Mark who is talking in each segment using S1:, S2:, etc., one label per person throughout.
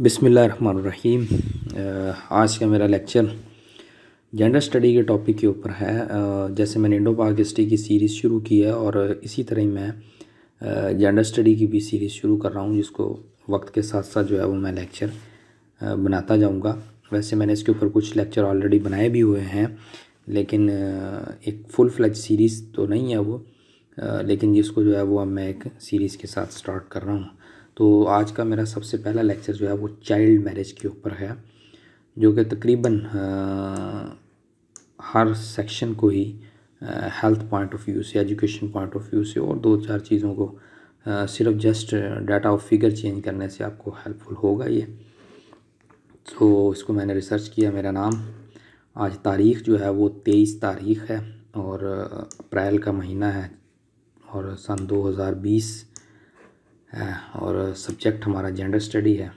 S1: बिसमीम आज का मेरा लेक्चर जेंडर स्टडी के टॉपिक के ऊपर है जैसे मैंने इंडो पाक हिस्ट्री की सीरीज़ शुरू की है और इसी तरह ही मैं जेंडर स्टडी की भी सीरीज़ शुरू कर रहा हूँ जिसको वक्त के साथ साथ जो है वो मैं लेक्चर बनाता जाऊँगा वैसे मैंने इसके ऊपर कुछ लेक्चर ऑलरेडी बनाए भी हुए हैं लेकिन एक फुल फ्लैज सीरीज़ तो नहीं है वो लेकिन जिसको जो है वो अब मैं एक सीरीज़ के साथ स्टार्ट कर रहा हूँ तो आज का मेरा सबसे पहला लेक्चर जो है वो चाइल्ड मैरिज के ऊपर है जो कि तकरीबन हर सेक्शन को ही हेल्थ पॉइंट ऑफ व्यू से एजुकेशन पॉइंट ऑफ व्यू से और दो चार चीज़ों को आ, सिर्फ just data of figure change करने से आपको हेल्पफुल होगा ये तो इसको मैंने रिसर्च किया मेरा नाम आज तारीख़ जो है वो तेईस तारीख़ है और अप्रैल का महीना है और सन 2020 है और सब्जेक्ट हमारा जेंडर स्टडी है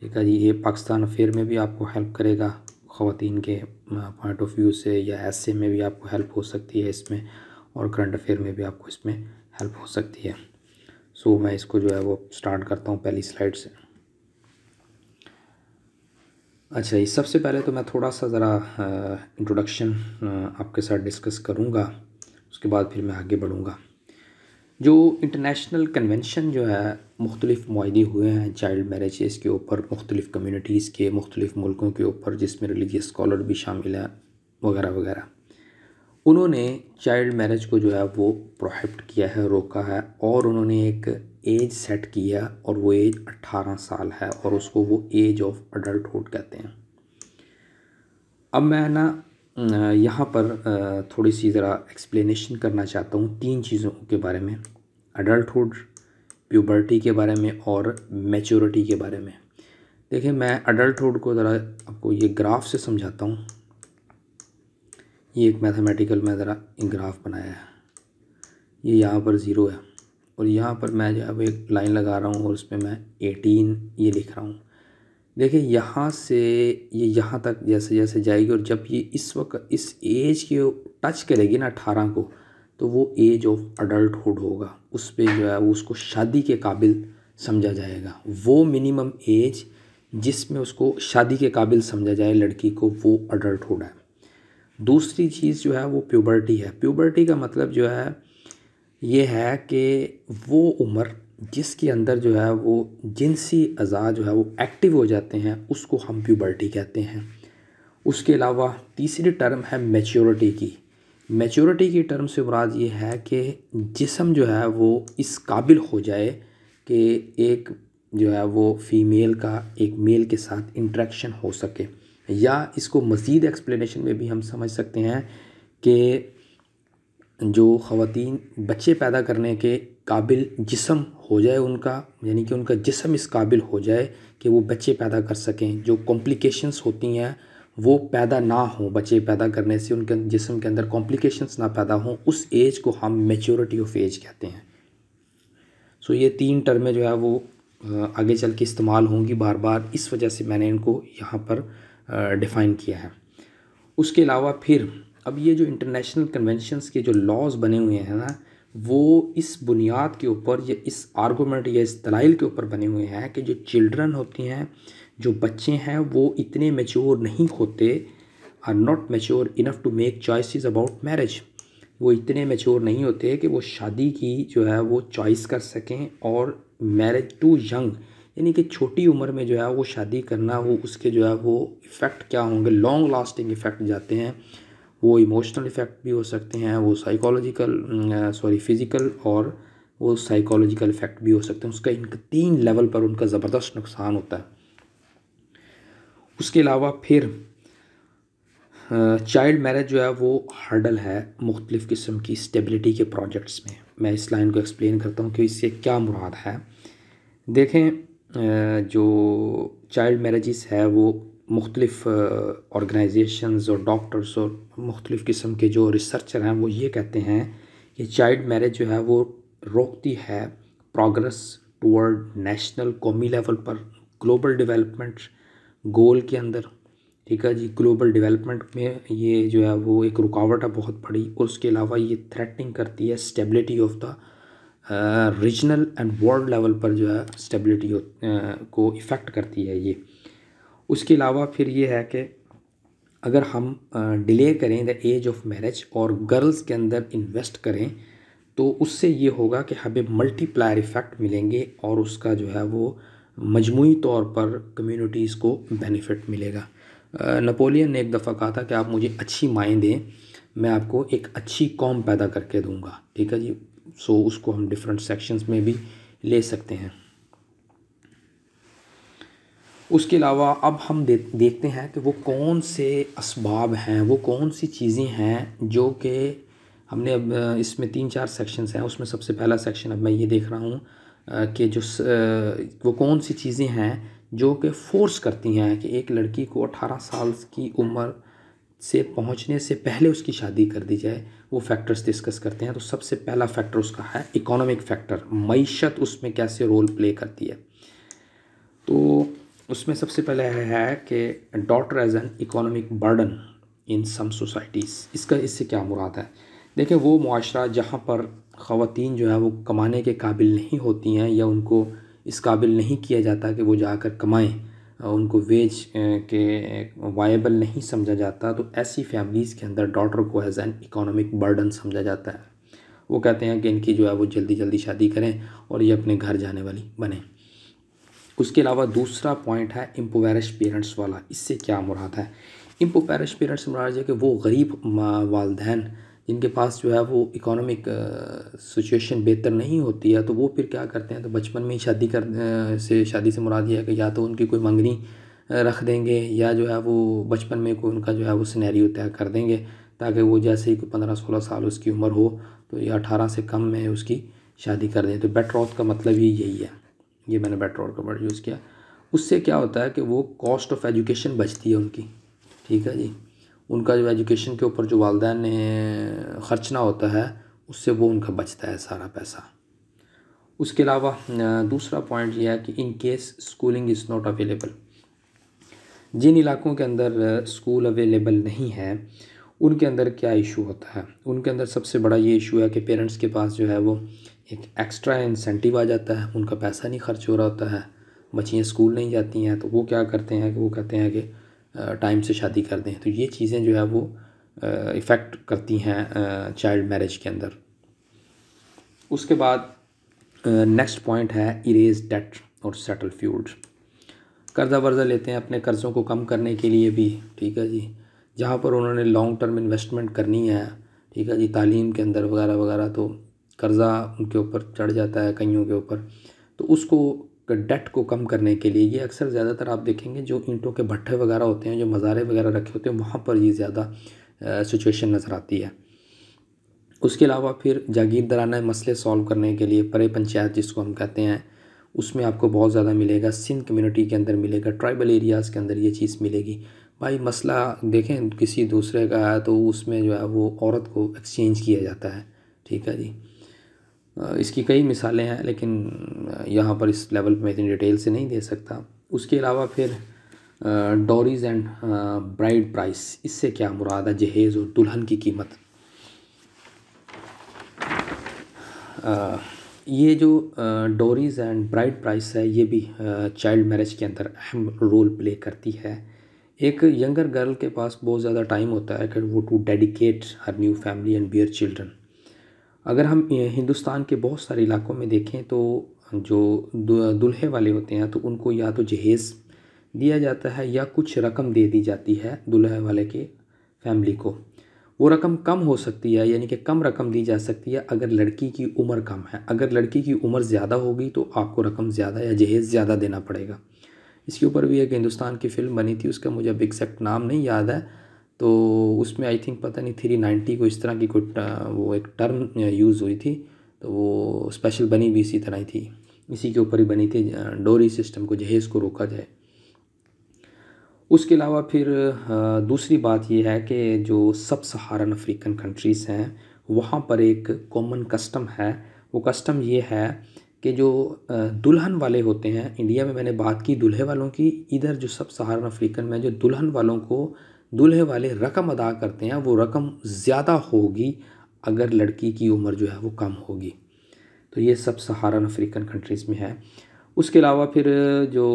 S1: ठीक है जी ये पाकिस्तान अफेयर में भी आपको हेल्प करेगा ख़वान के पॉइंट ऑफ व्यू से या ऐसे में भी आपको हेल्प हो सकती है इसमें और करंट अफेयर में भी आपको इसमें हेल्प हो सकती है सो मैं इसको जो है वो स्टार्ट करता हूँ पहली स्लाइड से अच्छा ये सबसे पहले तो मैं थोड़ा सा ज़रा इंट्रोडक्शन आपके साथ डिस्कस करूँगा उसके बाद फिर मैं आगे बढ़ूँगा जो इंटरनेशनल कन्वेंशन जो है मुख्तलिफ माहे हुए हैं चाइल्ड मैरिजेस के ऊपर मुख्तलिफ कम्यूनिटीज़ के मुख्तलिफ मुल्कों के ऊपर जिसमें रिलीजियस स्कॉलर भी शामिल हैं वगैरह वगैरह उन्होंने चाइल्ड मैरिज को जो है वो प्रोहिबिट किया है रोका है और उन्होंने एक एज सेट किया है और वो एज 18 साल है और उसको वो एज ऑफ अडल्टहुड कहते हैं अब मैं ना यहाँ पर थोड़ी सी ज़रा एक्सप्लेनेशन करना चाहता हूँ तीन चीज़ों के बारे में अडल्टहुड प्यूबर्टी के बारे में और मेचोरिटी के बारे में देखिए मैं अडल्टहुड को ज़रा आपको ये ग्राफ से समझाता हूँ ये एक मैथमेटिकल में ज़रा ग्राफ बनाया है ये यहाँ पर ज़ीरो है और यहाँ पर मैं जो अब एक लाइन लगा रहा हूँ और उस पर मैं एटीन ये लिख रहा हूँ देखिए यहाँ से ये यहाँ तक जैसे जैसे जाएगी और जब ये इस वक्त इस एज के टच करेगी ना अठारह को तो वो एज ऑफ अडल्टहुड होगा उस पर जो है वो उसको शादी के काबिल समझा जाएगा वो मिनिमम एज जिसमें उसको शादी के काबिल समझा जाए लड़की को वो अडल्टहुड है दूसरी चीज़ जो है वो प्यूबर्टी है प्यूबर्टी का मतलब जो है ये है कि वो उम्र जिसके अंदर जो है वो जिनसी अज़ा जो है वो एक्टिव हो जाते हैं उसको हम प्यूबर्टी कहते हैं उसके अलावा तीसरी टर्म है मेचोरिटी की मेचोरिटी की टर्म से मुराद ये है कि जिसम जो है वो इस काबिल हो जाए कि एक जो है वो फ़ीमेल का एक मेल के साथ इंट्रैक्शन हो सके या इसको मज़ीद एक्सप्लेनेशन में भी हम समझ सकते हैं कि जो ख़वान बच्चे पैदा करने के काबिल जिसम हो जाए उनका यानी कि उनका जिसम इस काबिल हो जाए कि वो बच्चे पैदा कर सकें जो कॉम्प्लिकेशंस होती हैं वो पैदा ना हो बच्चे पैदा करने से उनके जिसम के अंदर कॉम्प्लिकेशंस ना पैदा हों उस एज को हम मेच्योरिटी ऑफ एज कहते हैं सो ये तीन टर्में जो है वो आगे चल के इस्तेमाल होंगी बार बार इस वजह से मैंने इनको यहाँ पर डिफ़ाइन किया है उसके अलावा फिर अब ये जो इंटरनेशनल कन्वेंशनस के जो लॉज़ बने हुए हैं ना वो इस बुनियाद के ऊपर या इस आर्गूमेंट या इस दलाइल के ऊपर बने हुए हैं कि जो चिल्ड्रन होती हैं जो बच्चे हैं वो इतने मेच्योर नहीं होते are not mature enough to make choices about marriage वो इतने मेच्योर नहीं होते कि वो शादी की जो है वो चॉइस कर सकें और मैरिज टू यंग यानी कि छोटी उम्र में जो है वो शादी करना वो उसके जो है वो इफ़ेक्ट क्या होंगे लॉन्ग लास्टिंग इफ़ेक्ट जाते हैं वो इमोशनल इफ़ेक्ट भी हो सकते हैं वो साइकोलॉजिकल सॉरी फिज़िकल और वो साइकोलॉजिकल इफ़ेक्ट भी हो सकते हैं उसका इन तीन लेवल पर उनका ज़बरदस्त नुकसान होता है उसके अलावा फिर चाइल्ड मैरिज जो है वो हर्डल है मुख्तलिफ़ किस्म की स्टेबिलिटी के प्रोजेक्ट्स में मैं इस लाइन को एक्सप्लेन करता हूँ कि इससे क्या मुराद है देखें जो चाइल्ड मैरिज़ है वो मुख्तलिफ ऑर्गनाइजेशंस और डॉक्टर्स और मुख्तलिफ किस्म के जो रिसर्चर हैं वो ये कहते हैं कि चाइल्ड मैरिज जो है वो रोकती है प्रोग्रेस टूवर्ड नेशनल कौमी लेवल पर ग्लोबल डेवलपमेंट गोल के अंदर ठीक है जी ग्लोबल डेवलपमेंट में ये जो है वो एक रुकावट है बहुत बड़ी और उसके अलावा ये थ्रेटनिंग करती है stability of the regional and world level पर जो है स्टेबिलिटी uh, को इफ़ेक्ट करती है ये उसके अलावा फिर ये है कि अगर हम डिले करें द एज ऑफ मैरिज और गर्ल्स के अंदर इन्वेस्ट करें तो उससे ये होगा कि हमें मल्टीप्लायर इफ़ेक्ट मिलेंगे और उसका जो है वो मजमू तौर पर कम्यूनिटीज़ को बेनिफिट मिलेगा नपोलियन ने एक दफ़ा कहा था कि आप मुझे अच्छी माएँ दें मैं आपको एक अच्छी कॉम पैदा करके दूंगा ठीक है जी सो उसको हम डिफरेंट सेक्शंस में भी ले सकते हैं उसके अलावा अब हम दे, देखते हैं कि वो कौन से इसबाब हैं वो कौन सी चीज़ें हैं जो कि हमने अब इसमें तीन चार सेक्शंस हैं उसमें सबसे पहला सेक्शन अब मैं ये देख रहा हूँ कि जो वो कौन सी चीज़ें हैं जो कि फोर्स करती हैं कि एक लड़की को अठारह साल की उम्र से पहुँचने से पहले उसकी शादी कर दी जाए वो फैक्टर्स डिस्कस करते हैं तो सबसे पहला फैक्टर उसका है इकोनॉमिक फैक्टर मीशत उसमें कैसे रोल प्ले करती है तो उसमें सबसे पहले है कि daughter as an economic burden in some societies इसका इससे क्या मुराद है देखिए वो माशरा जहाँ पर ख़वान जो है वो कमाने के काबिल नहीं होती हैं या उनको इस काबिल नहीं किया जाता कि वो जाकर कमाएँ उनको वेज के वायबल नहीं समझा जाता तो ऐसी फैमिलीज़ के अंदर डॉटर को एज़ एन इकोनॉमिक बर्डन समझा जाता है वो कहते हैं कि इनकी जो है वो जल्दी जल्दी शादी करें और ये अपने घर जाने वाली बने उसके अलावा दूसरा पॉइंट है इम्पोवरिश पेरेंट्स वाला इससे क्या मुराद है इम्पोवरिश पेरेंट्स से मुराद है कि वो गरीब वालदेन जिनके पास जो है वो इकोनॉमिक सिचुएशन बेहतर नहीं होती है तो वो फिर क्या करते हैं तो बचपन में ही शादी कर से शादी से मुराद ये है कि या तो उनकी कोई मंगनी रख देंगे या जो है वो बचपन में कोई उनका जो है वो सिनेरियो तय कर देंगे ताकि वो जैसे ही पंद्रह सोलह साल उसकी उम्र हो तो या अठारह से कम में उसकी शादी कर दें तो बेटर ऑफ का मतलब ही यही है ये मैंने बेटर और का वर्ड यूज़ किया उससे क्या होता है कि वो कॉस्ट ऑफ एजुकेशन बचती है उनकी ठीक है जी उनका जो एजुकेशन के ऊपर जो वालदे ने खर्चना होता है उससे वो उनका बचता है सारा पैसा उसके अलावा दूसरा पॉइंट यह है कि in case schooling is not available जिन इलाकों के अंदर स्कूल अवेलेबल नहीं है उनके अंदर क्या इशू होता है उनके अंदर सबसे बड़ा ये इशू है कि पेरेंट्स के पास जो है वो एक एक्स्ट्रा इंसेंटिव आ जाता है उनका पैसा नहीं खर्च हो रहा होता है बच्चियाँ स्कूल नहीं जाती हैं तो वो क्या करते हैं कि वो कहते हैं कि टाइम से शादी कर दें तो ये चीज़ें जो है वो इफ़ेक्ट करती हैं चाइल्ड मैरिज के अंदर उसके बाद नेक्स्ट पॉइंट है इरेज डेट और सेटल फ्यूड कर्जा वर्जा लेते हैं अपने कर्ज़ों को कम करने के लिए भी ठीक है जी जहाँ पर उन्होंने लॉन्ग टर्म इन्वेस्टमेंट करनी है ठीक है जी तालीम के अंदर वगैरह वगैरह तो कर्ज़ा उनके ऊपर चढ़ जाता है कईयों के ऊपर तो उसको डेट को कम करने के लिए ये अक्सर ज़्यादातर आप देखेंगे जो ईंटों के भट्ठे वगैरह होते हैं जो मज़ारे वगैरह रखे होते हैं वहाँ पर ये ज़्यादा सिचुएशन नज़र आती है उसके अलावा फिर जागीरदाराना मसले सॉल्व करने के लिए परे पंचायत जिसको हम कहते हैं उसमें आपको बहुत ज़्यादा मिलेगा सिंध कम्युनिटी के अंदर मिलेगा ट्राइबल एरियाज़ के अंदर ये चीज़ मिलेगी भाई मसला देखें किसी दूसरे का है तो उसमें जो है वो औरत को एक्सचेंज किया जाता है ठीक है जी इसकी कई मिसालें हैं लेकिन यहाँ पर इस लेवल पर मैं इतनी डिटेल से नहीं दे सकता उसके अलावा फिर डॉरीज एंड ब्राइड प्राइस इससे क्या मुराद है जहेज़ और दुल्हन की कीमत आ, ये जो डोरीज़ एंड ब्राइड प्राइस है ये भी चाइल्ड मैरिज के अंदर अहम रोल प्ले करती है एक यंगर गर्ल के पास बहुत ज़्यादा टाइम होता है कि वो to dedicate her new family and bear children अगर हम हिंदुस्तान के बहुत सारे इलाक़ों में देखें तो जो दुल्हे वाले होते हैं तो उनको या तो जहेज़ दिया जाता है या कुछ रकम दे दी जाती है दुल्हे वाले के फैमिली को वो रकम कम हो सकती है यानी कि कम रकम दी जा सकती है अगर लड़की की उम्र कम है अगर लड़की की उम्र ज़्यादा होगी तो आपको रकम ज़्यादा या जहेज़ ज़्यादा देना पड़ेगा इसके ऊपर भी एक हिंदुस्तान की फ़िल्म बनी थी उसका मुझे अब एग्जैक्ट नाम नहीं याद है तो उसमें आई थिंक पता नहीं थ्री नाइन्टी को इस तरह की कोई वो एक टर्म यूज़ हुई थी तो वो स्पेशल बनी भी इसी तरह ही थी इसी के ऊपर ही बनी थी डोरी सिस्टम को जहेज़ को रोका जाए उसके अलावा फिर दूसरी बात यह है कि जो सब सहारन अफ्रीकन कंट्रीज़ हैं वहाँ पर एक कॉमन कस्टम है वो कस्टम ये है कि जो दुल्हन वाले होते हैं इंडिया में मैंने बात की दुल्हे वालों की इधर जो सब सहारन अफ्रीकन में जो दुल्हन वालों को दूल्हे वाले रकम अदा करते हैं वो रकम ज़्यादा होगी अगर लड़की की उम्र जो है वो कम होगी तो ये सब सहारन अफ्रीकन कंट्रीज़ में है उसके अलावा फिर जो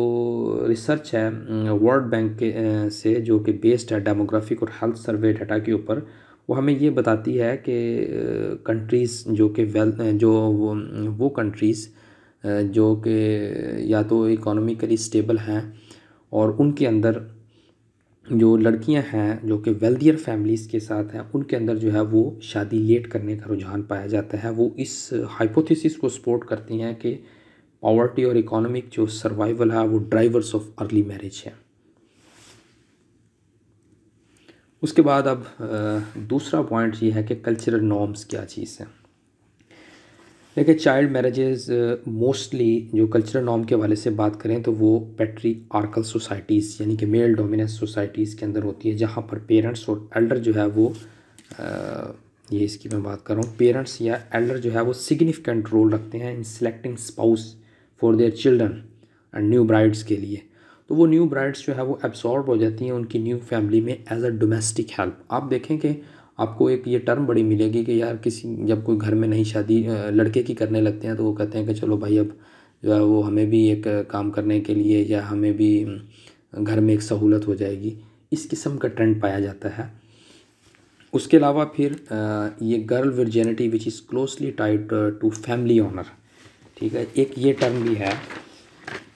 S1: रिसर्च है वर्ल्ड बैंक के से जो कि बेस्ड है डेमोग्राफिक और हेल्थ सर्वे डाटा के ऊपर वो हमें ये बताती है कि कंट्रीज़ जो कि वेल जो वो, वो कंट्रीज़ जो कि या तो इकोनॉमिकली स्टेबल हैं और उनके अंदर जो लड़कियां हैं जो कि वेल्दियर फैमिलीज़ के साथ हैं उनके अंदर जो है वो शादी लेट करने का रुझान पाया जाता है वो इस हाइपोथेसिस को सपोर्ट करती हैं कि पावर्टी और इकोनॉमिक जो सर्वाइवल है वो ड्राइवर्स ऑफ अर्ली मैरिज है उसके बाद अब दूसरा पॉइंट ये है कि कल्चरल नॉर्म्स क्या चीज़ हैं देखिए चाइल्ड मैरिजेज मोस्टली जो कल्चरल नॉर्म के वाले से बात करें तो वो पेट्री आर्कल सोसाइटीज़ यानी कि मेल डोमिनेंस सोसाइटीज़ के अंदर होती है जहाँ पर पेरेंट्स और एल्डर जो है वो आ, uh, ये इसकी मैं बात कर रहा हूँ पेरेंट्स या एल्डर जो है वो सिग्निफिकेंट रोल रखते हैं in selecting spouse for their children and new brides के लिए तो वो न्यू ब्राइड्स जो है वो एब्सॉर्ब हो जाती हैं उनकी न्यू फैमिली में एज अ डोमेस्टिक हेल्प आप देखें कि आपको एक ये टर्म बड़ी मिलेगी कि यार किसी जब कोई घर में नहीं शादी लड़के की करने लगते हैं तो वो कहते हैं कि चलो भाई अब जो है वो हमें भी एक काम करने के लिए या हमें भी घर में एक सहूलत हो जाएगी इस किस्म का ट्रेंड पाया जाता है उसके अलावा फिर ये girl virginity which is closely tied to family honour ठीक है एक ये टर्म भी है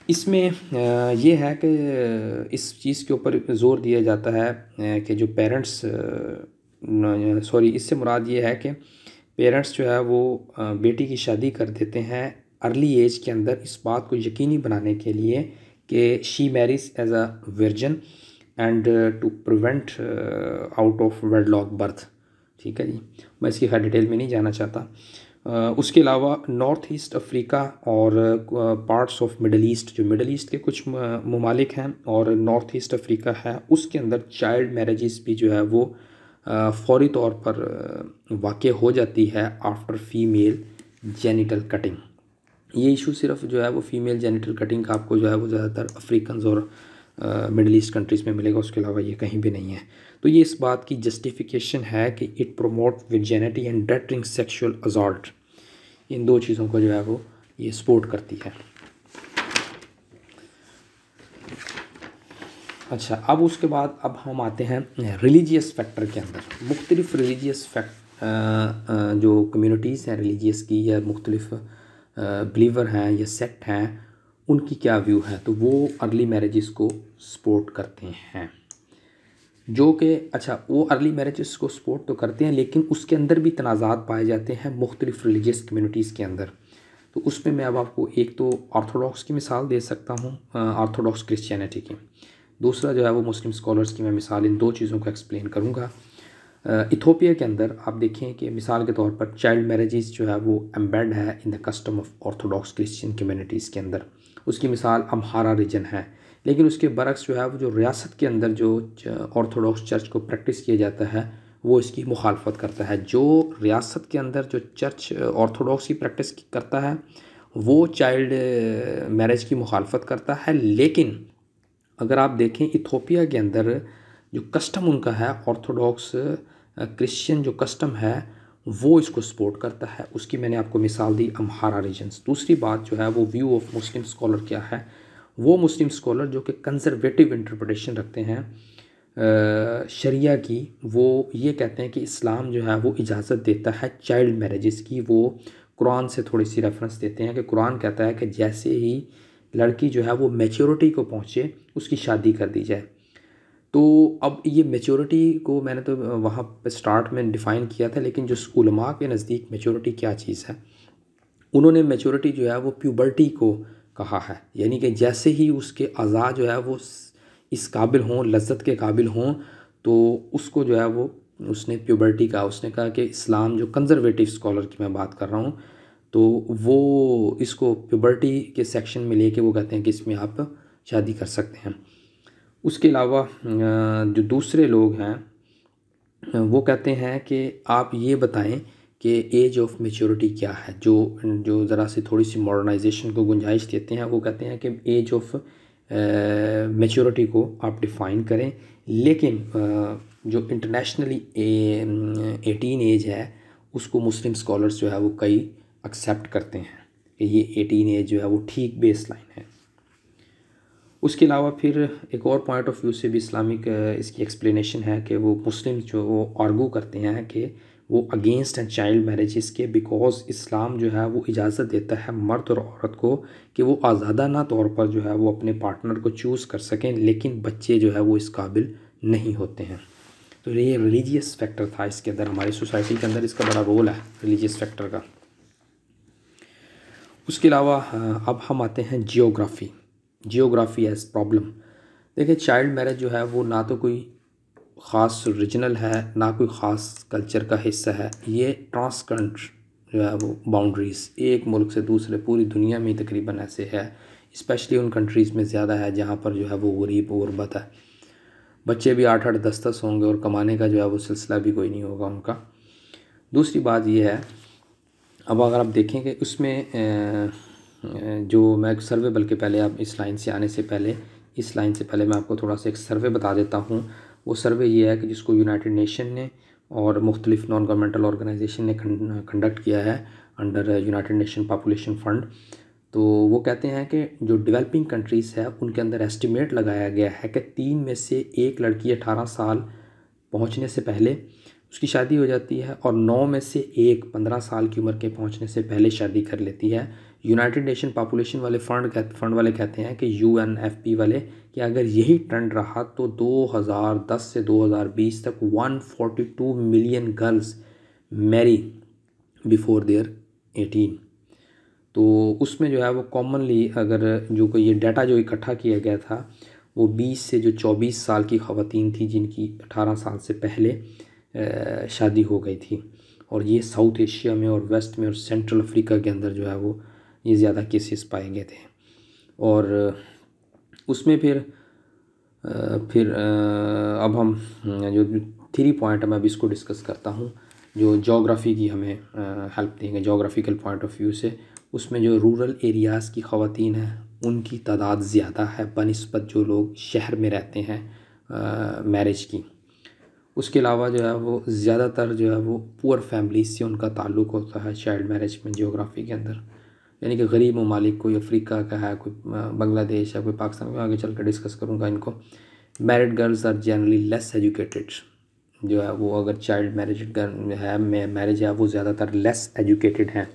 S1: इसमें ये है कि इस चीज़ के ऊपर ज़ोर दिया जाता है कि जो पेरेंट्स सॉरी इससे मुराद ये है कि पेरेंट्स जो है वो बेटी की शादी कर देते हैं अर्ली एज के अंदर इस बात को यकीनी बनाने के लिए कि she marriage as a virgin and to prevent out of wedlock birth ठीक है जी मैं इसकी हर डिटेल में नहीं जाना चाहता uh, उसके अलावा नॉर्थ ईस्ट अफ्रीका और पार्ट्स ऑफ मिडल ईस्ट जो मिडल ईस्ट के कुछ ममालिक हैं और नॉर्थ ईस्ट अफ्रीका है उसके अंदर चाइल्ड मैरिज़ भी जो है वो uh, फौरी तौर पर वाक़ हो जाती है आफ्टर फीमेल जेनिटल कटिंग ये इशू सिर्फ जो है वो फीमेल जेनिटल कटिंग का आपको जो है वो ज़्यादातर अफ्रीकन और मिडल ईस्ट कंट्रीज़ में मिलेगा उसके अलावा ये कहीं भी नहीं है तो ये इस बात की जस्टिफिकेशन है कि it promote virginity and deterring sexual assault इन दो चीज़ों को जो है वो ये सपोर्ट करती है अच्छा अब उसके बाद अब हम आते हैं रिलीजियस फैक्टर के अंदर मुख्तलिफ रिलीजियस फैक्ट जो कम्युनिटीज़ हैं रिलीजियस की या मुख्तलिफ बिलीवर हैं या सेक्ट हैं उनकी क्या व्यू है तो वो अर्ली मैरिज़ को सपोर्ट करते हैं जो कि अच्छा वो अर्ली मैरिज़ को सपोर्ट तो करते हैं लेकिन उसके अंदर भी तनाज़ात पाए जाते हैं मुख्तलिफ रिलीजियस कम्यूनिटीज़ के अंदर तो उसमें मैं अब आपको एक तो ऑर्थोडॉक्स की मिसाल दे सकता हूँ ऑर्थोडॉक्स क्रिश्चियनिटी की दूसरा जो है वो मुस्लिम स्कॉलर्स की मैं मिसाल इन दो चीज़ों को एक्सप्लेन करूँगा इथोपिया के अंदर आप देखें कि मिसाल के तौर पर चाइल्ड मैरिजेज जो है वो एम्बेड है in the custom of orthodox Christian communities के अंदर उसकी मिसाल अमहारा रीजन है लेकिन उसके बरक्स जो है वो जो रियासत के अंदर जो ऑर्थोडॉक्स चर्च को प्रैक्टिस किया जाता है वो इसकी मुखालफत करता है जो रियासत के अंदर जो चर्च ऑर्थोडॉक्स की प्रैक्टिस करता है वो चाइल्ड मैरिज की मुखालफत करता है लेकिन अगर आप देखें इथोपिया के अंदर जो कस्टम उनका है ऑर्थोडॉक्स क्रिश्चियन जो कस्टम है वो इसको सपोर्ट करता है उसकी मैंने आपको मिसाल दी अम्हारा रीजन्स दूसरी बात जो है वो व्यू ऑफ मुस्लिम स्कॉलर क्या है वो मुस्लिम स्कॉलर जो कि कंजर्वेटिव इंटरप्रटेशन रखते हैं शरिया की वो ये कहते हैं कि इस्लाम जो है वो इजाज़त देता है चाइल्ड मैरिज़ की वो कुरान से थोड़ी सी रेफरेंस देते हैं कि कुरान कहता है कि जैसे ही लड़की जो है वो मेच्योरिटी को पहुँचे उसकी शादी कर दी जाए तो अब ये मेच्योरिटी को मैंने तो वहाँ पर स्टार्ट में डिफ़ाइन किया था लेकिन जो स्कूल माँ के नज़दीक मेच्योरिटी क्या चीज़ है उन्होंने मेच्योरिटी जो है वो प्यूबर्टी को कहा है यानी कि जैसे ही उसके अज़ा जो है वो इस काबिल हों लज्जत के काबिल हों तो उसको जो है वो उसने प्यूबर्टी का उसने कहा कि इस्लाम जो कंज़रवेटिव स्कॉलर की मैं बात कर रहा हूँ तो वो इसको प्यूबर्टी के सेक्शन में लेके वो कहते हैं कि इसमें आप शादी कर सकते हैं उसके अलावा जो दूसरे लोग हैं वो कहते हैं कि आप ये बताएं कि एज ऑफ मेचोरिटी क्या है जो जो ज़रा सी थोड़ी सी मॉडर्नाइजेशन को गुंजाइश देते हैं वो कहते हैं कि एज ऑफ मेचोरिटी को आप डिफ़ाइन करें लेकिन जो इंटरनेशनली एटीन एज है उसको मुस्लिम स्कॉलर्स जो है वो कई एक्सेप्ट करते हैं कि ये एटीन एज जो है वो ठीक बेस लाइन है उसके अलावा फिर एक और पॉइंट ऑफ व्यू से भी इस्लामिक इसकी एक्सप्लेनेशन है कि वो मुस्लिम जो वो आर्गू करते हैं कि वो अगेंस्ट एंड चाइल्ड मैरिजेस के बिकॉज इस्लाम जो है वो इजाज़त देता है मर्द और औरत को कि वो आज़ादाना तौर पर जो है वो अपने पार्टनर को चूज़ कर सकें लेकिन बच्चे जो है वो इस काबिल नहीं होते हैं तो ये रिलीजियस फैक्टर था इसके अंदर हमारी सोसाइटी के अंदर इसका बड़ा रोल है रिलीजियस फैक्टर का उसके अलावा अब हम आते हैं जियोग्राफी जियोग्राफी एज प्रॉब्लम देखिए चाइल्ड मैरिज जो है वो ना तो कोई ख़ास रीजनल है ना कोई ख़ास कल्चर का हिस्सा है ये ट्रांसकंट जो है वो बाउंड्रीज़ एक मुल्क से दूसरे पूरी दुनिया में तकरीबन ऐसे है स्पेशली उन कंट्रीज़ में ज़्यादा है जहाँ पर जो है वो गरीब गुरबत है बच्चे भी आठ आठ दस दस होंगे और कमाने का जो है वो सिलसिला भी कोई नहीं होगा उनका दूसरी बात यह है अब अगर आप देखेंगे उसमें जो मैं एक सर्वे बल्कि पहले आप इस लाइन से आने से पहले इस लाइन से पहले मैं आपको थोड़ा सा एक सर्वे बता देता हूँ वो सर्वे ये है कि जिसको यूनाइटेड नेशन ने और मुख्तलिफ नॉन गवर्नमेंटल ऑर्गेनाइजेशन ने कंडक्ट किया है under United Nation population fund तो वो कहते हैं कि जो डेवलपिंग कंट्रीज़ है उनके अंदर एस्टिमेट लगाया गया है कि तीन में से एक लड़की अठारह साल पहुँचने से पहले उसकी शादी हो जाती है और नौ में से एक पंद्रह साल की उम्र के पहुंचने से पहले शादी कर लेती है यूनाइटेड नेशन पॉपुलेशन वाले फंड फंड वाले कहते हैं कि यू एन एफ पी वाले कि अगर यही ट्रेंड रहा तो 2010 से 2020 तक 142 million girls marry before their eighteen तो उसमें जो है वो कॉमनली अगर जो कोई ये डाटा जो इकट्ठा किया गया था वो 20 से जो 24 साल की खातन थी जिनकी 18 साल से पहले शादी हो गई थी और ये साउथ एशिया में और वेस्ट में और सेंट्रल अफ्रीका के अंदर जो है वो ये ज़्यादा केसेस पाए गए थे और उसमें फिर फिर अब हम जो थ्री पॉइंट मैं अब इसको डिस्कस करता हूँ जो जोग्राफ़ी की हमें हेल्प देंगे जोग्राफ़िकल पॉइंट ऑफ व्यू से उसमें जो रूरल एरियाज़ की ख़वान हैं उनकी तादाद ज़्यादा है बनस्बत जो लोग शहर में रहते हैं मैरिज की उसके अलावा जो है वो ज़्यादातर जो है वो पुअर फैमिलीज से उनका ताल्लुक़ होता है चाइल्ड मैरिज में जियोग्राफ़ी के अंदर यानी कि गरीब ममालिक कोई अफ्रीका का है कोई बांग्लादेश है कोई पाकिस्तान में आगे चल कर डिस्कस करूँगा इनको married girls are generally less educated जो है वो अगर चाइल्ड मैरिज है मैरिज है वो ज़्यादातर लेस एजुकेटेड हैं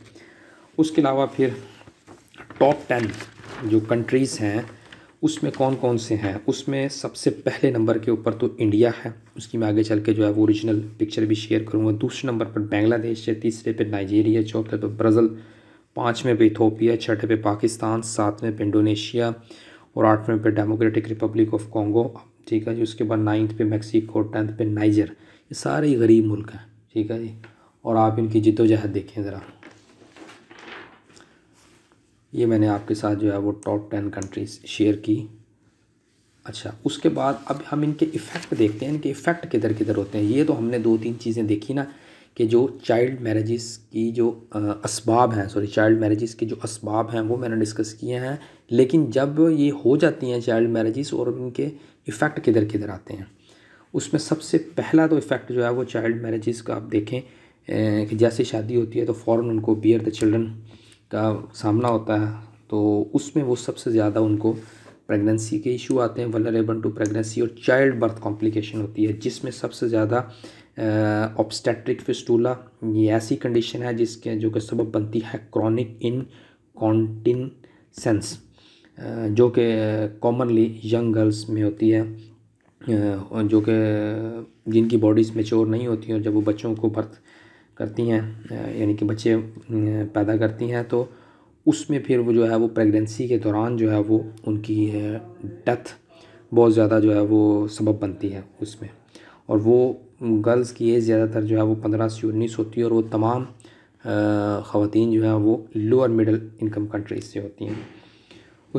S1: उसके अलावा फिर टॉप टेन जो कंट्रीज़ हैं उसमें कौन कौन से हैं उसमें सबसे पहले नंबर के ऊपर तो इंडिया है उसकी मैं आगे चल के जो है वो ओरिजिनल पिक्चर भी शेयर करूँगा दूसरे नंबर पर बांग्लादेश है तीसरे पे नाइजीरिया चौथे पर ब्राज़ील पाँचवें पे इथोपिया छठे पे पाकिस्तान सातवें पर इंडोनेशिया और आठवें पर डेमोक्रेटिक रिपब्लिक ऑफ कॉन्गो ठीक है जी उसके बाद नाइन्थ पे मैक्सिको टेंथ पे नाइजर ये सारे ही गरीब मुल्क हैं ठीक है जी और आप इनकी जिद्दोजहद देखें ज़रा ये मैंने आपके साथ जो है वो टॉप टेन कंट्रीज़ शेयर की अच्छा उसके बाद अब हम इनके इफ़ेक्ट देखते हैं इनके इफ़ेक्ट किधर किधर होते हैं ये तो हमने दो तीन चीज़ें देखी ना कि जो चाइल्ड मैरिज़ की जो इसबाब हैं सॉरी चाइल्ड मैरिज़ के जो इसबाब हैं वो मैंने डिस्कस किए हैं लेकिन जब ये हो जाती हैं चाइल्ड मैरिज़ और उनके इफ़ेक्ट किधर किधर आते हैं उसमें सबसे पहला तो इफ़ेक्ट जो है वो चाइल्ड मैरिज़ का आप देखें कि जैसे शादी होती है तो फ़ौर उनको बियर द चिल्ड्रन का सामना होता है तो उसमें वो सबसे ज़्यादा उनको प्रेगनेंसी के इशू आते हैं वलरेबल टू प्रेगनेंसी और चाइल्ड बर्थ कॉम्प्लिकेशन होती है जिसमें सबसे ज़्यादा ऑप्स्टेट्रिक फिस्टूला ये ऐसी कंडीशन है जिसके जो कि सबब बनती है क्रॉनिक इन कॉन्टिनसेंस जो कि कॉमनली यंग गर्ल्स में होती है जो कि जिनकी बॉडीज़ मेच्योर नहीं होती हैं जब वो बच्चों को बर्थ करती हैं यानी कि बच्चे पैदा करती हैं तो उसमें फिर वो जो है वो प्रेगनेंसी के दौरान जो है वो उनकी डेथ बहुत ज़्यादा जो है वो सबब बनती है उसमें और वो गर्ल्स की एज ज़्यादातर जो है वो पंद्रह से उन्नीस होती है और वो तमाम ख़वान जो है वो लोअर मिडल इनकम कंट्रीज से होती हैं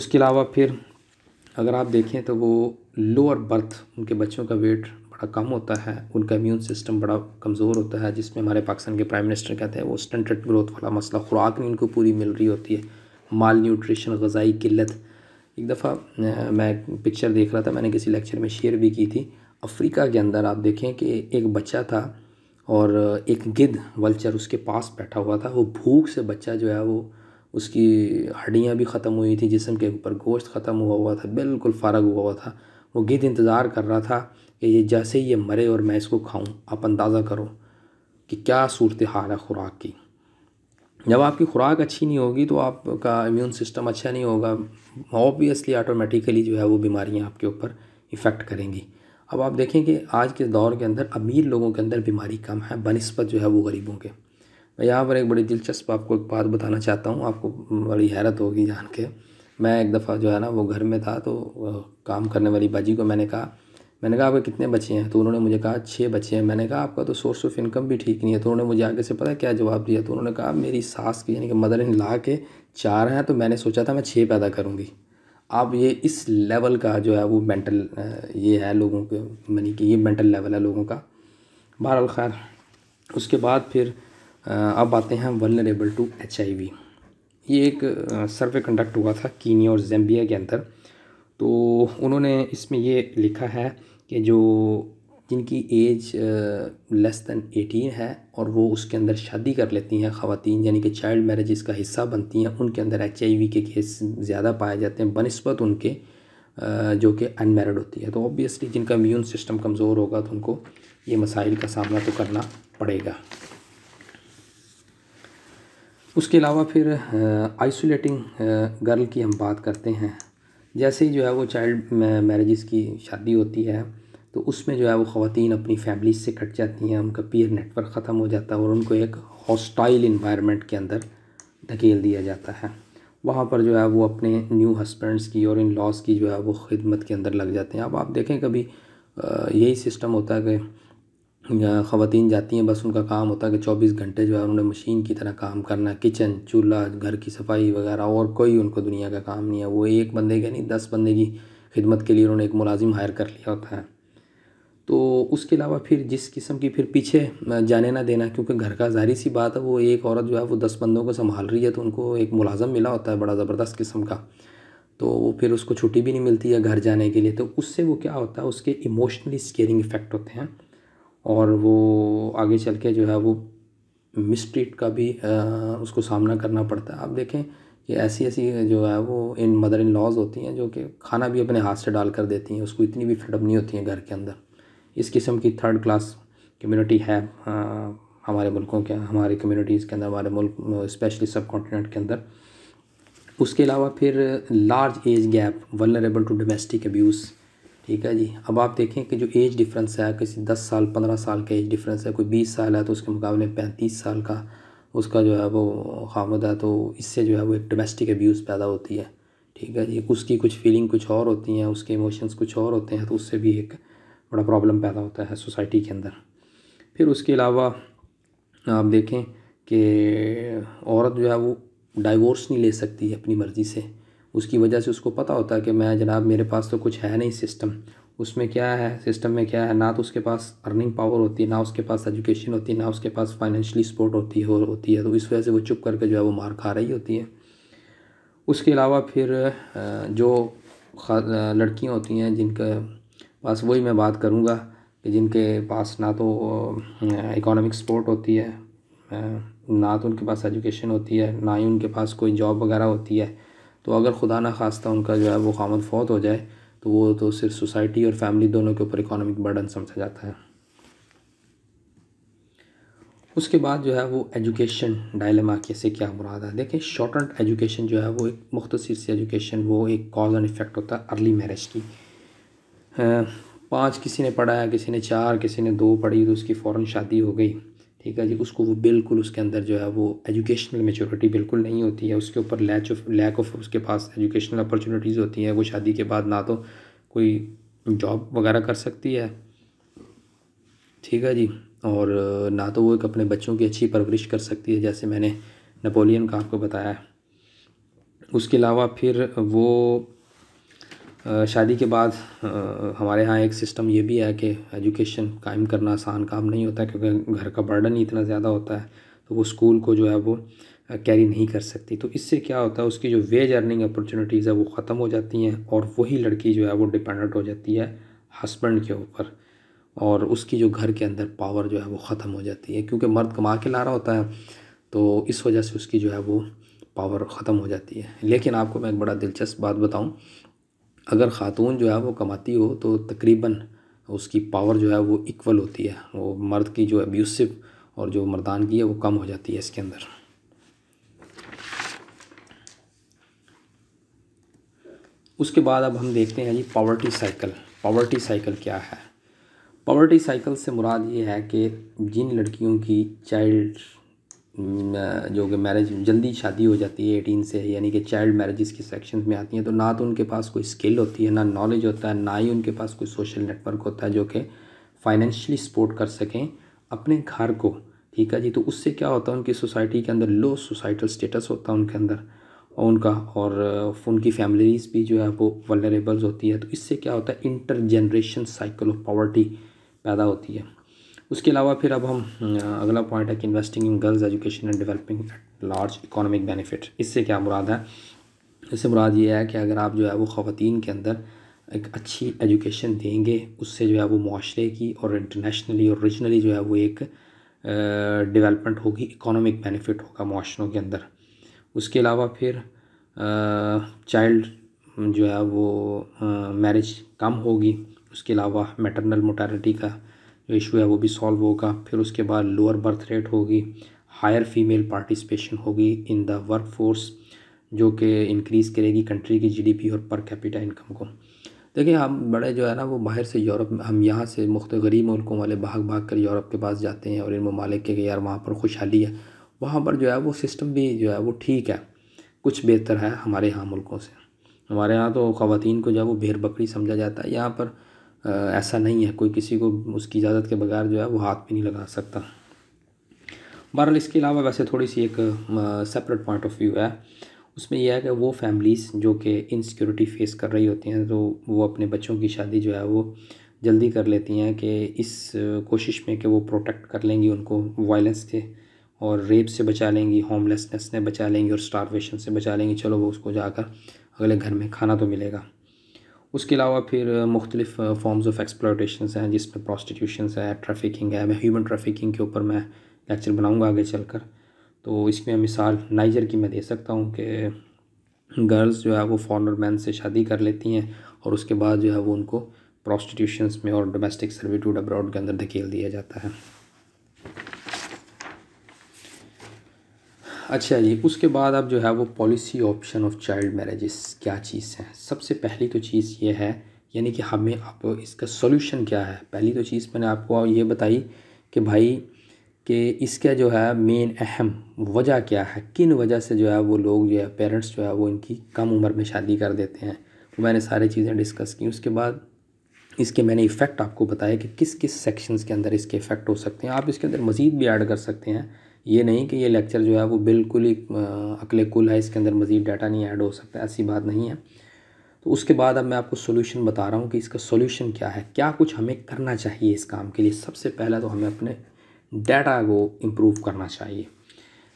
S1: उसके अलावा फिर अगर आप देखें तो वो लोअर बर्थ उनके बच्चों का वेट कम होता है उनका इम्यून सिस्टम बड़ा कमज़ोर होता है जिसमें हमारे पाकिस्तान के प्राइम मिनिस्टर कहते हैं वो स्टंटेड ग्रोथ वाला मसला खुराक भी उनको पूरी मिल रही होती है माल न्यूट्रिशन गज़ाई किल्लत एक दफ़ा मैं पिक्चर देख रहा था मैंने किसी लेक्चर में शेयर भी की थी अफ्रीका के अंदर आप देखें कि एक बच्चा था और एक गिद्ध वल्चर उसके पास बैठा हुआ था वो भूख से बच्चा जो है वो उसकी हड्डियाँ भी ख़त्म हुई थी जिसम के ऊपर गोश्त ख़त्म हुआ हुआ था बिल्कुल फ़र्क हुआ हुआ था वो गिद्ध इंतज़ार कर रहा था कि ये जैसे ही ये मरे और मैं इसको खाऊं आप अंदाज़ा करो कि क्या सूरत हाल है ख़ुराक की जब आपकी खुराक अच्छी नहीं होगी तो आपका इम्यून सिस्टम अच्छा नहीं होगा ऑब्वियसली ऑटोमेटिकली जो है वो बीमारियां आपके ऊपर इफ़ेक्ट करेंगी अब आप देखें कि आज के दौर के अंदर अमीर लोगों के अंदर बीमारी कम है बनस्बत जो है वो गरीबों के मैं यहाँ पर एक बड़ी दिलचस्प आपको एक बात बताना चाहता हूँ आपको बड़ी हैरत होगी जान के मैं एक दफ़ा जो है ना वो घर में था तो काम करने वाली बाजी को मैंने कहा मैंने कहा आपके कितने बच्चे हैं तो उन्होंने मुझे कहा छः बच्चे हैं मैंने कहा आपका तो सोर्स ऑफ इनकम भी ठीक नहीं है तो उन्होंने मुझे आगे से पता क्या जवाब दिया तो उन्होंने कहा मेरी सास की यानी कि मदर इन ला के चार हैं तो मैंने सोचा था मैं छः पैदा करूँगी आप ये इस लेवल का जो है वो मेंटल ये है लोगों के मनी कि ये मेंटल लेवल है लोगों का बहरहाल खैर उसके बाद फिर अब आते हैं वनरेबल टू एच ये एक सर्वे कंडक्ट हुआ था कीनिया और जैम्बिया के अंदर तो उन्होंने इसमें ये लिखा है कि जो जिनकी एज लेस दैन एटीन है और वो उसके अंदर शादी कर लेती हैं ख़वान यानी कि चाइल्ड मैरिज इसका हिस्सा बनती हैं उनके अंदर एच आई वी के केस ज़्यादा पाए जाते हैं बनस्बत उनके जो कि अनमेरिड होती है तो ऑब्वियसली जिनका इम्यून सिस्टम कमज़ोर होगा तो उनको ये मसाइल का सामना तो करना पड़ेगा उसके अलावा फिर आइसोलेटिंग गर्ल की हम बात करते हैं जैसे ही जो है वो चाइल्ड मैरिज़ की शादी होती है तो उसमें जो है वो ख़वान अपनी फैमिली से कट जाती हैं उनका पीयर नेटवर्क ख़त्म हो जाता है और उनको एक हॉस्टाइल इन्वायरमेंट के अंदर धकेल दिया जाता है वहाँ पर जो है वो अपने न्यू हस्बैंड्स की और इन लॉस की जो है वो खिदमत के अंदर लग जाते हैं अब आप देखें कभी यही सिस्टम होता है कि ख़वान जाती हैं बस उनका काम होता है कि चौबीस घंटे जो है उन्होंने मशीन की तरह काम करना किचन चूल्हा घर की सफाई वगैरह और कोई उनको दुनिया का काम नहीं है वो एक बंदे के नहीं दस बंदे की खिदमत के लिए उन्होंने एक मुलाजिम हायर कर लिया होता है तो उसके अलावा फिर जिस किस्म की फिर पीछे जाने ना देना क्योंकि घर का जाहिर सी बात है वो एक औरत जो है वो दस बंदों को संभाल रही है तो उनको एक मुलाजम मिला होता है बड़ा ज़बरदस्त किस्म का तो वो फिर उसको छुट्टी भी नहीं मिलती है घर जाने के लिए तो उससे वो क्या होता है उसके इमोशनली स्केयरिंग इफ़ेक्ट होते हैं और वो आगे चल के जो है वो मिसट्रीट का भी उसको सामना करना पड़ता है आप देखें कि ऐसी ऐसी जो है वो इन मदर इन लॉज होती हैं जो कि खाना भी अपने हाथ से डाल कर देती हैं उसको इतनी भी फिटअप नहीं होती हैं घर के अंदर इस किस्म की थर्ड क्लास कम्युनिटी है आ, हाँ, हमारे मुल्कों के हमारे कम्युनिटीज़ के अंदर हमारे मुल्क स्पेशली सब कॉन्टीनेंट के अंदर उसके अलावा फिर large age gap vulnerable to domestic abuse ठीक है जी अब आप देखें कि जो एज डिफरेंस है किसी दस साल पंद्रह साल का एज डिफरेंस है कोई बीस साल है तो उसके मुकाबले पैंतीस साल का उसका जो है वो खामद है तो इससे जो है वो एक डोमेस्टिक अब्यूज़ पैदा होती है ठीक है जी उसकी कुछ फीलिंग कुछ और होती हैं उसके इमोशंस कुछ और होते हैं तो उससे भी एक बड़ा प्रॉब्लम पैदा होता है सोसाइटी के अंदर फिर उसके अलावा आप देखें कि औरत जो है वो डाइवोर्स नहीं ले सकती है अपनी मर्ज़ी से उसकी वजह से उसको पता होता है कि मैं जनाब मेरे पास तो कुछ है नहीं सिस्टम उसमें क्या है सिस्टम में क्या है ना तो उसके पास अर्निंग पावर होती है ना उसके पास एजुकेशन होती है ना उसके पास फाइनेंशली सपोर्ट होती है होती है तो इस वजह से वो चुप करके जो है वो मार खा रही होती है उसके अलावा फिर जो लड़कियां होती हैं जिनका बस वही मैं बात करूँगा कि जिनके पास ना तो इकोनॉमिक सपोर्ट होती है ना तो उनके पास एजुकेशन होती है ना ही उनके पास कोई जॉब वगैरह होती है तो अगर खुदा ना खास्ता उनका जो है वो खामद फौत हो जाए तो वो तो सिर्फ सोसाइटी और फैमिली दोनों के ऊपर इकोनॉमिक बर्डन समझा जाता है उसके बाद जो है वो एजुकेशन डायलमा के से क्या मुराद है देखिए शॉर्ट एजुकेशन जो है वो एक मुख्तर सी एजुकेशन वो एक कॉज एंड इफेक्ट होता है अर्ली मैरिज की पाँच किसी ने पढ़ाया किसी ने चार किसी ने दो पढ़ी तो उसकी फ़ौर शादी हो गई ठीक है जी उसको वो बिल्कुल उसके अंदर जो है वो एजुकेशनल मेचोरिटी बिल्कुल नहीं होती है उसके ऊपर लैच ऑफ लैक ऑफ उसके पास एजुकेशनल अपॉर्चुनिटीज़ होती हैं वो शादी के बाद ना तो कोई जॉब वगैरह कर सकती है ठीक है जी और ना तो वो एक अपने बच्चों की अच्छी परवरिश कर सकती है जैसे मैंने नेपोलियन का आपको बताया उसके अलावा फिर वो शादी के बाद हमारे यहाँ एक सिस्टम ये भी है कि एजुकेशन कायम करना आसान काम नहीं होता क्योंकि घर का बर्डन ही इतना ज़्यादा होता है तो वो स्कूल को जो है वो कैरी नहीं कर सकती तो इससे क्या होता है उसकी जो वेज अर्निंग अपॉर्चुनिटीज़ है वो ख़त्म हो जाती हैं और वही लड़की जो है वो डिपेंडेंट हो जाती है हस्बैंड के ऊपर और उसकी जो घर के अंदर पावर जो है वो ख़त्म हो जाती है क्योंकि मर्द कमा के ला रहा होता है तो इस वजह से उसकी जो है वो पावर ख़त्म हो जाती है लेकिन आपको मैं एक बड़ा दिलचस्प बात बताऊं अगर ख़ातून जो है वो कमाती हो तो तकरीबन उसकी पावर जो है वो इक्वल होती है वो मर्द की जो एब्यूसिव और जो मर्दान की है वो कम हो जाती है इसके अंदर उसके बाद अब हम देखते हैं जी पावर्टी साइकिल पावर्टी साइकिल क्या है पावर्टी साइकिल से मुराद ये है कि जिन लड़कियों की चाइल्ड जो कि मैरिज जल्दी शादी हो जाती है एटीन से यानी कि चाइल्ड मैरिजेस के सेक्शन में आती हैं तो ना तो उनके पास कोई स्किल होती है ना नॉलेज होता है ना ही उनके पास कोई सोशल नेटवर्क होता है जो कि फाइनेंशली सपोर्ट कर सकें अपने घर को ठीक है जी तो उससे क्या होता है उनकी सोसाइटी के अंदर लो सोसाइटल स्टेटस होता है उनके अंदर और उनका और उनकी फैमिलीज़ भी जो है वो वलरेबल्स होती है तो इससे क्या होता है inter generation cycle of poverty पैदा होती है उसके अलावा फिर अब हम अगला पॉइंट है कि investing in girls education and developing large economic benefit इससे क्या मुराद है इससे मुराद ये है कि अगर आप जो है वो ख़वान के अंदर एक अच्छी एजुकेशन देंगे उससे जो है वो माशरे की और इंटरनेशनली और रीजनली जो है वो एक डेवलपमेंट होगी इकोनॉमिक बेनिफिट होगा माशरों के अंदर उसके अलावा फिर चाइल्ड जो है वो मैरिज कम होगी उसके अलावा मेटरनल मोटालिटी का इशू है वो भी सॉल्व होगा फिर उसके बाद लोअर बर्थ रेट होगी हायर फीमेल पार्टिसिपेशन होगी इन द वर्क फोर्स जो कि इंक्रीज़ करेगी कंट्री की जीडीपी और पर कैपिटा इनकम को देखिए हम बड़े जो है ना वो बाहर से यूरोप हम यहाँ से मुख्त गरीब मुल्कों वाले भाग भाग कर यूरोप के पास जाते हैं और इन ममालिक के यार वहाँ पर खुशहाली है वहाँ पर जो है वो सिस्टम भी जो है वो ठीक है कुछ बेहतर है हमारे यहाँ मुल्कों से हमारे यहाँ तो ख़वान को जो है वो भेड़ बकरी समझा जाता है यहाँ पर ऐसा नहीं है कोई किसी को उसकी इजाज़त के बगैर जो है वो हाथ भी नहीं लगा सकता बहरहाल इसके अलावा वैसे थोड़ी सी एक सेपरेट पॉइंट ऑफ व्यू है उसमें यह है कि वो फैमिलीज़ जो कि इनसिक्योरिटी फेस कर रही होती हैं तो वो अपने बच्चों की शादी जो है वो जल्दी कर लेती हैं कि इस कोशिश में कि वो प्रोटेक्ट कर लेंगी उनको वायलेंस से और रेप से बचा लेंगी होमलेसनेस से बचा लेंगी और स्टारवेशन से बचा लेंगी चलो वो उसको जाकर अगले घर में खाना तो मिलेगा उसके अलावा फिर मुख्तलिफ फॉर्म्स ऑफ एक्सप्लोटेशन हैं जिसमें प्रॉस्टिट्यूशन है ट्रैफिकिंग है मैं ह्यूमन ट्रैफिकिंग के ऊपर मैं लेक्चर बनाऊँगा आगे चल कर तो इसमें मिसाल नाइजर की मैं दे सकता हूँ कि गर्ल्स जो है वो फॉरनर मैन से शादी कर लेती हैं और उसके बाद जो है वो उनको प्रॉस्टिट्यूशन में और डोमेस्टिक सर्विटूड अब्रॉड के अंदर धकेल दिया जाता है अच्छा जी उसके बाद अब जो है वो policy option of child marriages क्या चीज़ है सबसे पहली तो चीज़ ये है यानी कि हमें आप इसका सोल्यूशन क्या है पहली तो चीज़ मैंने आपको ये बताई कि भाई कि इसका जो है मेन अहम वजह क्या है किन वजह से जो है वो लोग जो है पेरेंट्स जो है वो इनकी कम उम्र में शादी कर देते हैं तो मैंने सारी चीज़ें डिस्कस की उसके बाद इसके मैंने इफ़ेक्ट आपको बताया कि किस किस सेक्शंस के अंदर इसके इफ़ेक्ट हो सकते हैं आप इसके अंदर मज़ीद भी ऐड कर सकते हैं ये नहीं कि ये लेक्चर जो है वो बिल्कुल ही अकले कुल है इसके अंदर मज़ीद डाटा नहीं ऐड हो सकता ऐसी बात नहीं है तो उसके बाद अब मैं आपको सोल्यूशन बता रहा हूँ कि इसका सोल्यूशन क्या है क्या कुछ हमें करना चाहिए इस काम के लिए सबसे पहला तो हमें अपने डाटा को इम्प्रूव करना चाहिए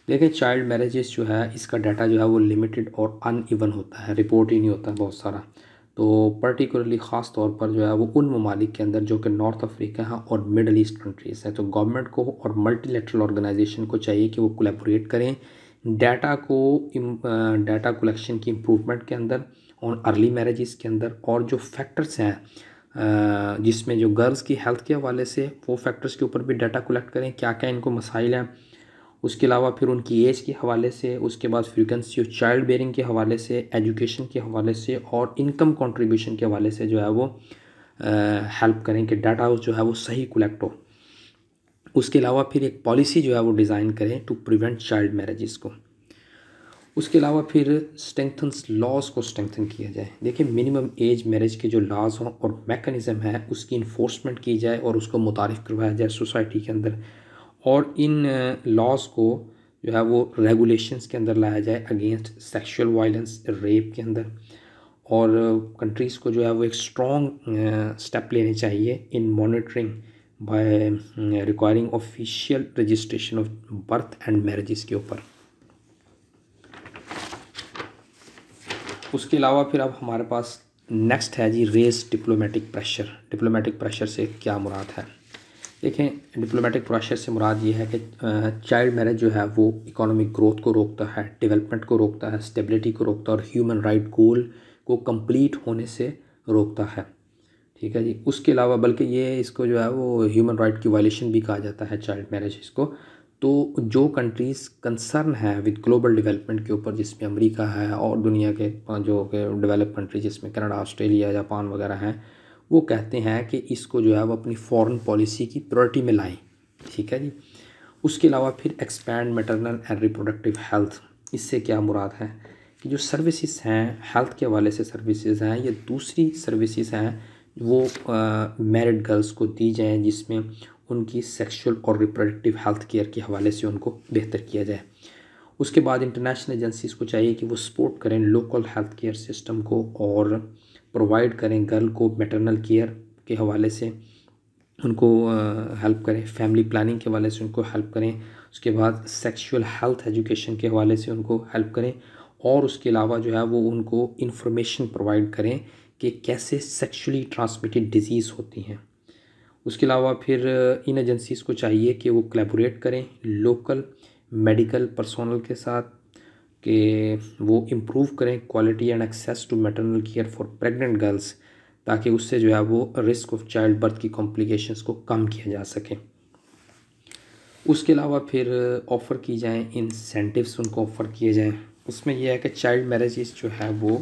S1: देखिए चाइल्ड मैरिज़ जो है इसका डाटा जो है वो लिमिटेड और अन होता है रिपोर्ट ही नहीं होता बहुत सारा तो पर्टिकुलरली ख़ास तौर पर जो है वो उन ममालिक के अंदर जो कि नॉर्थ अफ्रीका हैं और मिडल ईस्ट कंट्रीज़ हैं तो गवर्नमेंट को और मल्टीलेटरल ऑर्गेनाइजेशन को चाहिए कि वो कोलेबोरेट करें डाटा को डाटा कलेक्शन की इम्प्रूवमेंट के अंदर और अर्ली मैरिज़ के अंदर और जो फैक्टर्स हैं जिसमें जो गर्ल्स की हेल्थ के हवाले से वो फैक्टर्स के ऊपर भी डाटा कलेक्ट करें क्या क्या इनको मसाइल हैं उसके अलावा फिर उनकी एज के हवाले से उसके बाद फ्रिक्वेंसी ऑफ चाइल्ड बेयरिंग के हवाले से एजुकेशन के हवाले से और इनकम कंट्रीब्यूशन के हवाले से जो है वो हेल्प करें कि डाटा जो है वो सही कलेक्ट हो उसके अलावा फिर एक पॉलिसी जो है वो डिज़ाइन करें टू प्रिवेंट चाइल्ड मैरिज़ को उसके अलावा फिर स्ट्रेंथन लॉज को स्ट्रेंथन किया जाए देखिए मिनिमम एज मैरिज के जो लॉज हों और मेकनिज़म है उसकी इन्फोर्समेंट की जाए और उसको मुतारफ़ करवाया जाए सोसाइटी के अंदर और इन लॉज को जो है वो रेगुलेशंस के अंदर लाया जाए अगेंस्ट सेक्सुअल वायलेंस रेप के अंदर और कंट्रीज़ को जो है वो एक स्ट्रॉन्ग स्टेप लेने चाहिए in monitoring by requiring official registration of birth and marriages के ऊपर उसके अलावा फिर अब हमारे पास नेक्स्ट है जी रेस डिप्लोमेटिक प्रेशर डिप्लोमेटिक प्रेशर से क्या मुराद है देखें डिप्लोमेटिक प्रोसेस से मुराद ये है कि चाइल्ड मैरिज जो है वो इकोनॉमिक ग्रोथ को रोकता है डेवलपमेंट को रोकता है स्टेबिलिटी को रोकता है और ह्यूमन राइट गोल को कंप्लीट होने से रोकता है ठीक है जी उसके अलावा बल्कि ये इसको जो है वो ह्यूमन राइट की वायलेशन भी कहा जाता है चाइल्ड मैरिज इसको तो जो कंट्रीज़ कंसर्न है विद ग्लोबल डेवलपमेंट के ऊपर जिसमें अमेरिका है और दुनिया के जो डेवलप कंट्री जिसमें कनाडा ऑस्ट्रेलिया जापान वगैरह हैं वो कहते हैं कि इसको जो है वो अपनी फॉरेन पॉलिसी की प्रायोरिटी में लाएं ठीक है जी उसके अलावा फिर expand maternal and reproductive health इससे क्या मुराद है कि जो सर्विसेज हैं हेल्थ के हवाले से सर्विसेज हैं या दूसरी सर्विसेज हैं वो मैरिड गर्ल्स को दी जाएँ जिसमें उनकी सेक्सुअल और रिप्रोडक्टिव हेल्थ केयर के हवाले से उनको बेहतर किया जाए उसके बाद इंटरनेशनल एजेंसीज़ को चाहिए कि वो सपोर्ट करें लोकल हेल्थ केयर सिस्टम को और प्रोवाइड करें गर्ल को मेटरनल केयर के हवाले से उनको हेल्प करें फैमिली प्लानिंग के हवाले से उनको हेल्प करें उसके बाद सेक्सुअल हेल्थ एजुकेशन के हवाले से उनको हेल्प करें और उसके अलावा जो है वो उनको इंफॉर्मेशन प्रोवाइड करें कि कैसे सेक्सुअली ट्रांसमिटेड डिज़ीज़ होती हैं उसके अलावा फिर इन एजेंसीज़ को चाहिए कि वो कलेबोरेट करें लोकल मेडिकल पर्सोनल के साथ कि वो इम्प्रूव करें quality and access to maternal care for pregnant girls ताकि उससे जो है वो रिस्क ऑफ चाइल्ड बर्थ की कॉम्प्लिकेशंस को कम किया जा सके उसके अलावा फिर ऑफ़र की जाएँ इंसेंटिव्स उनको ऑफ़र किए जाएँ उसमें यह है कि चाइल्ड मैरिजेस जो है वो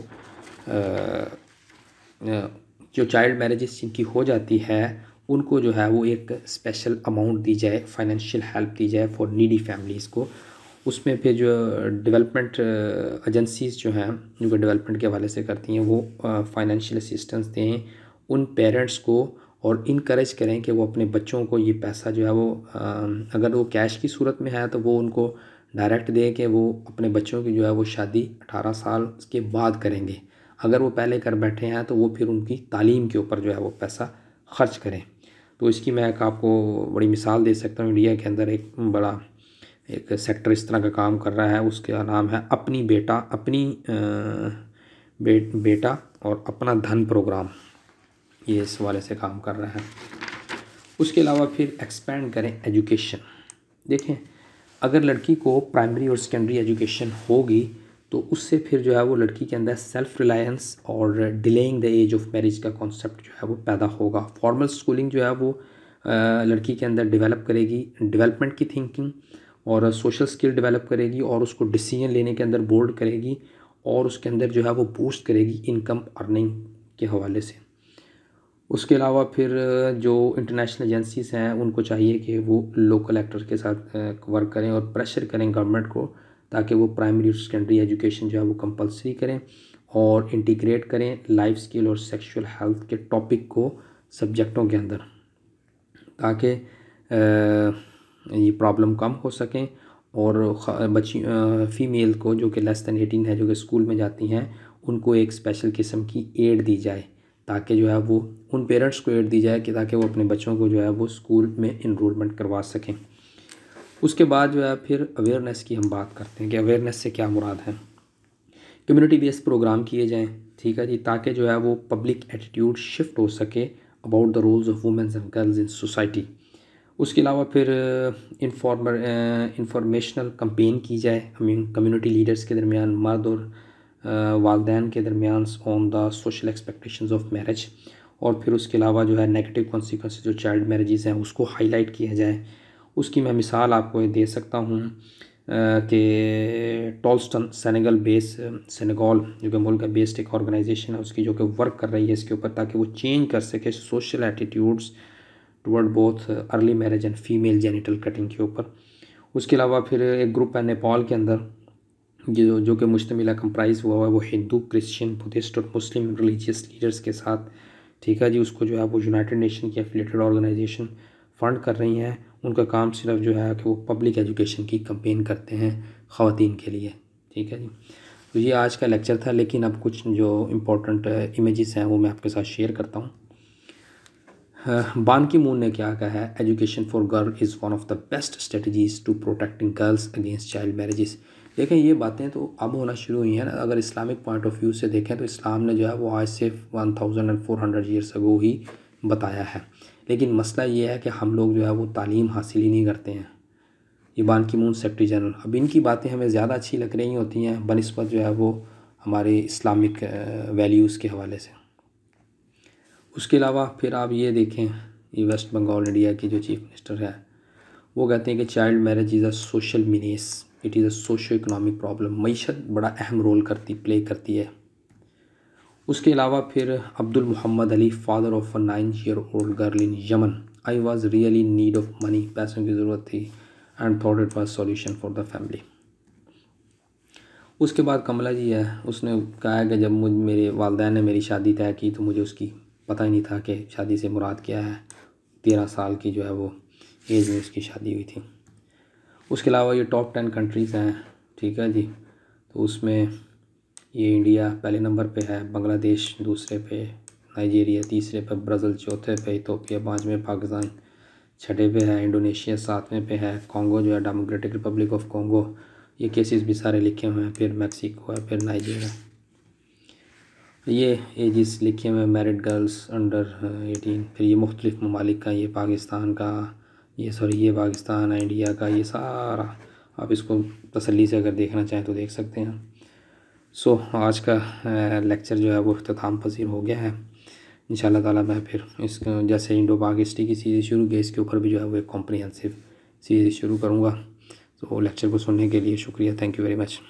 S1: आ, जो चाइल्ड मैरिजेस जिनकी हो जाती है उनको जो है वो एक स्पेशल अमाउंट दी जाए फाइनेंशियल हेल्प दी जाए फॉर नीडी फैमिलीज़ को उसमें फिर जो डेवलपमेंट एजेंसीज़ जो हैं जो डेवलपमेंट के हवाले से करती हैं वो फाइनेंशियल असिस्टेंस दें उन पेरेंट्स को और इनक्रेज करें कि वो अपने बच्चों को ये पैसा जो है वो अगर वो कैश की सूरत में है तो वो उनको डायरेक्ट दें कि वो अपने बच्चों की जो है वो शादी अठारह साल के बाद करेंगे अगर वो पहले कर बैठे हैं तो वो फिर उनकी तालीम के ऊपर जो है वो पैसा खर्च करें तो इसकी मैं एक आपको बड़ी मिसाल दे सकता हूँ इंडिया के अंदर एक बड़ा एक सेक्टर इस तरह का काम कर रहा है उसका नाम है अपनी बेटा अपनी बे, बेटा और अपना धन प्रोग्राम ये इस वाले से काम कर रहा है उसके अलावा फिर एक्सपेंड करें एजुकेशन देखें अगर लड़की को प्राइमरी और सेकेंडरी एजुकेशन होगी तो उससे फिर जो है वो लड़की के अंदर सेल्फ़ रिलायंस और delaying the age of marriage का कॉन्सेप्ट जो है वो पैदा होगा फॉर्मल स्कूलिंग जो है वो लड़की के अंदर डेवलप करेगी डेवलपमेंट की थिंकिंग और सोशल स्किल डेवलप करेगी और उसको डिसीजन लेने के अंदर बोल्ड करेगी और उसके अंदर जो है वो बूस्ट करेगी इनकम अर्निंग के हवाले से उसके अलावा फिर जो इंटरनेशनल एजेंसीज हैं उनको चाहिए कि वो लोकल एक्टर के साथ वर्क करें और प्रेशर करें गवर्नमेंट को ताकि वो प्राइमरी और सेकेंडरी एजुकेशन जो है वो कंपलसरी करें और इंटीग्रेट करें लाइफ स्किल और सेक्सुअल हेल्थ के टॉपिक को सब्जेक्टों के अंदर ताकि ये प्रॉब्लम कम हो सकें और बच्ची फ़ीमेल को जो कि लेस दैन एटीन है जो कि स्कूल में जाती हैं उनको एक स्पेशल किस्म की एड दी जाए ताकि जो है वो उन पेरेंट्स को एड दी जाए कि ताकि वो अपने बच्चों को जो है वो स्कूल में इनरोलमेंट करवा सकें उसके बाद जो है फिर अवेयरनेस की हम बात करते हैं कि अवेयरनेस से क्या मुराद है कम्युनिटी बेस्ड प्रोग्राम किए जाएँ ठीक है जी ताकि जो है वो पब्लिक एटीट्यूड शिफ्ट हो सके about the roles of womens and girls in society उसके अलावा फिर इंफॉर्मर इंफॉर्मेशनल कम्पेन की जाए कम्युनिटी लीडर्स के दरमियान मर्द और uh, वालदेन के दरमियान on the social expectations of marriage और फिर उसके अलावा जो है नेगेटिव कॉन्सिक्वेंस जो चाइल्ड मैरिज हैं उसको हाईलाइट किया जाए उसकी मैं मिसाल आपको दे सकता हूँ कि टोलस्टन सेनेगल बेस सेनेगॉल जो कि मुल्क का बेस्ड एक ऑर्गेनाइजेशन है उसकी जो कि वर्क कर रही है इसके ऊपर ताकि वो चेंज कर सके social attitudes toward both early marriage and female genital cutting के ऊपर उसके अलावा फिर एक ग्रुप है नेपाल के अंदर जो जो कि मुश्तमिल कंप्राइज हुआ हुआ है वो हिंदू क्रिश्चियन बुद्धिस्ट और मुस्लिम रिलीजियस लीडर्स के साथ ठीक है जी उसको जो है वो यूनाइटेड नेशन की एफिलेटेड ऑर्गेनाइजेशन फंड कर रही हैं उनका काम सिर्फ जो है कि वो पब्लिक एजुकेशन की कंपेन करते हैं ख़वान के लिए ठीक है जी तो ये आज का लेक्चर था लेकिन अब कुछ जो इम्पोर्टेंट इमेजेस uh, हैं वो मैं आपके साथ शेयर करता हूँ बान की मून ने क्या कहा है education for girl is one of the best strategies to protecting girls against child marriages देखें ये बातें तो अब होना शुरू हुई हैं ना अगर इस्लामिक पॉइंट ऑफ व्यू से देखें तो इस्लाम ने जो है वो आज से one thousand and four hundred years ago ही बताया है लेकिन मसला ये है कि हम लोग जो है वो तालीम हासिल ही नहीं करते हैं ये बान की मून सेक्रटरी जनरल अब इनकी बातें हमें ज़्यादा अच्छी लग रही होती हैं बनस्बत जो है वो हमारे इस्लामिक वैल्यूज़ के हवाले से उसके अलावा फिर आप ये देखें ये वेस्ट बंगाल इंडिया की जो चीफ मिनिस्टर है वो कहते हैं कि child marriage is a social menace it is a socio economic problem मीशत बड़ा अहम रोल करती प्ले करती है उसके अलावा फिर Abdul Mohammed Ali father of a nine year old girl in Yemen I was really need of money पैसों की ज़रूरत थी and thought it was solution for the family उसके बाद कमला जी है उसने कहा है कि जब मुझ मेरे वालदे ने मेरी शादी तय की तो मुझे उसकी पता ही नहीं था कि शादी से मुराद क्या है तेरह साल की जो है वो एज में उसकी शादी हुई थी उसके अलावा ये टॉप टेन कंट्रीज़ हैं ठीक है जी तो उसमें ये इंडिया पहले नंबर पे है बांग्लादेश दूसरे पे नाइजीरिया तीसरे पे ब्राज़ील चौथे पे इथोपिया पाँचवें पाकिस्तान छठे पे है इंडोनेशिया सातवें पे है कॉन्गो जो है डेमोक्रेटिक रिपब्लिक ऑफ कॉन्गो ये केसेस भी सारे लिखे हुए हैं फिर मैक्सिको है फिर नाइजीरिया ये एजिस लिखे हुए हैं मैरिड गर्ल्स अंडर एटीन फिर ये मुख्तलिफ ममालिक का ये पाकिस्तान का ये सॉरी ये पाकिस्तान इंडिया का ये सारा आप इसको तसली से अगर देखना चाहें तो देख सकते हैं सो so, आज का लेक्चर जो है वो अख्ताम तो पसीर हो गया है इन ताला मैं फिर इस जैसे इंडो पाक हिस्ट्री की सीरीज़ शुरू की इसके ऊपर भी जो है वो एक कॉम्प्रीहेंसिव सीरीज़ शुरू करूँगा तो लेक्चर को सुनने के लिए शुक्रिया थैंक यू वेरी मच